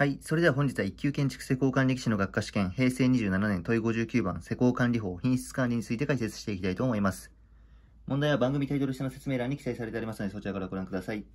はい。それでは本日は1級建築施工管理士の学科試験、平成27年問い59番、施工管理法、品質管理について解説していきたいと思います。問題は番組タイトル下の説明欄に記載されてありますので、そちらからご覧ください。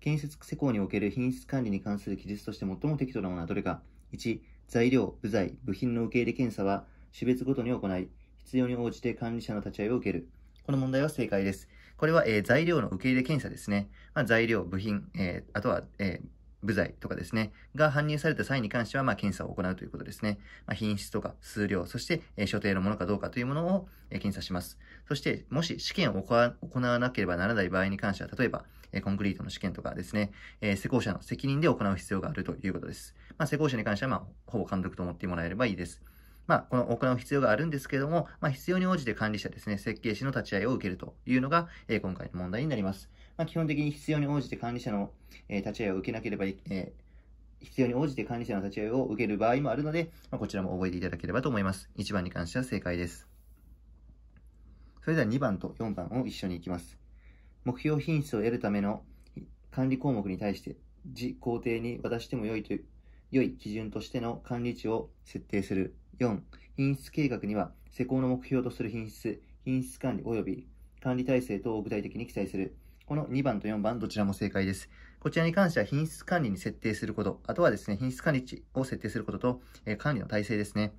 建設施工における品質管理に関する記述として最も適当なものはどれか。1、材料、部材、部品の受け入れ検査は、種別ごとに行い、必要に応じて管理者の立ち会いを受ける。この問題は正解です。これは、えー、材料の受け入れ検査ですね。まあ、材料、部品、えー、あとは、えー部材とかですね、が搬入された際に関しては、ま検査を行うということですね。まあ、品質とか数量、そして、え所定のものかどうかというものを、え検査します。そして、もし試験を行わなければならない場合に関しては、例えば、えコンクリートの試験とかですね、え施工者の責任で行う必要があるということです。まあ、施工者に関しては、まほぼ監督と思ってもらえればいいです。まあ、この行う必要があるんですけども、まあ、必要に応じて管理者ですね、設計士の立ち会いを受けるというのが、え今回の問題になります。まあ、基本的に必要に応じて管理者の、え立ち会いを受けなければえ必要に応じて管理者の立ち会いを受ける場合もあるので、まあ、こちらも覚えていただければと思います。1番に関しては正解です。それでは2番と4番を一緒にいきます。目標品質を得るための管理項目に対して、自工程に渡しても良いという、良い基準としての管理値を設定する。4、品質計画には、施工の目標とする品質、品質管理及び管理体制等を具体的に記載する。この2番と4番どちらも正解です。こちらに関しては品質管理に設定すること、あとはですね、品質管理値を設定することと、えー、管理の体制ですね。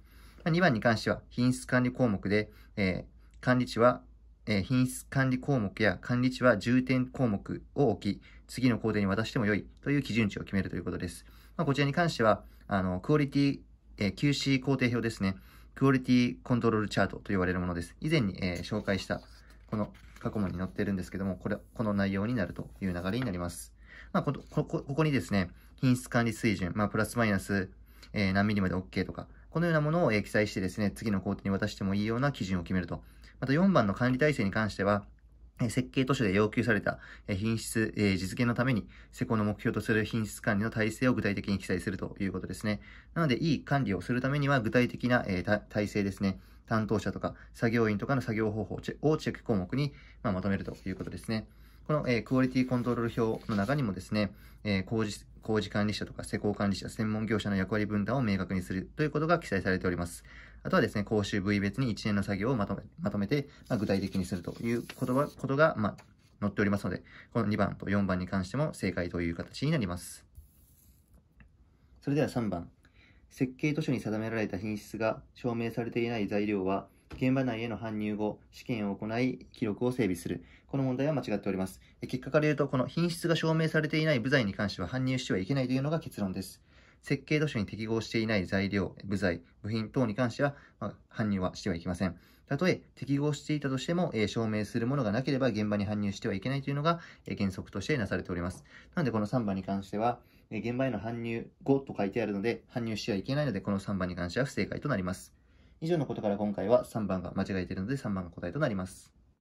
ま2番に関しては品質管理項目で、えー、管理値は、えー、品質管理項目や管理値は重点項目を置き、次の工程に渡しても良いという基準値を決めるということです。まあ、こちらに関しては、あの、クオリティ、えー、QC 工程表ですね。クオリティコントロールチャートと言われるものです。以前に、えー、紹介した、この過去問に載ってるんですけども、これ、この内容になるという流れになります。まあ、ここここにですね、品質管理水準、まあ、プラスマイナス、えー、何ミリまで OK とか、このようなものを、え記載してですね、次の工程に渡してもいいような基準を決めると。また4番の管理体制に関しては、設計図書で要求された品質実現のために、施工の目標とする品質管理の体制を具体的に記載するということですね。なので、いい管理をするためには、具体的な体制ですね、担当者とか作業員とかの作業方法をチェック項目に、ままとめるということですね。この、えー、クオリティコントロール表の中にもですね、えー、工事、工事管理者とか施工管理者、専門業者の役割分担を明確にするということが記載されております。あとはですね、講習部位別に1年の作業をまとめ、まとめて、まあ、具体的にするということは、ことが、まあ、載っておりますので、この2番と4番に関しても正解という形になります。それでは3番。設計図書に定められた品質が証明されていない材料は、現場内への搬入後、試験を行い、記録を整備する。この問題は間違っております。結果から言うと、この品質が証明されていない部材に関しては搬入してはいけないというのが結論です。設計図書に適合していない材料、部材、部品等に関しては、まあ、搬入はしてはいけません。たとえ適合していたとしても、えー、証明するものがなければ現場に搬入してはいけないというのが、えー、原則としてなされております。なのでこの3番に関しては、え現場への搬入後と書いてあるので、搬入してはいけないので、この3番に関しては不正解となります。以上のことから今回は3番が間違えているので3番が答えとなります。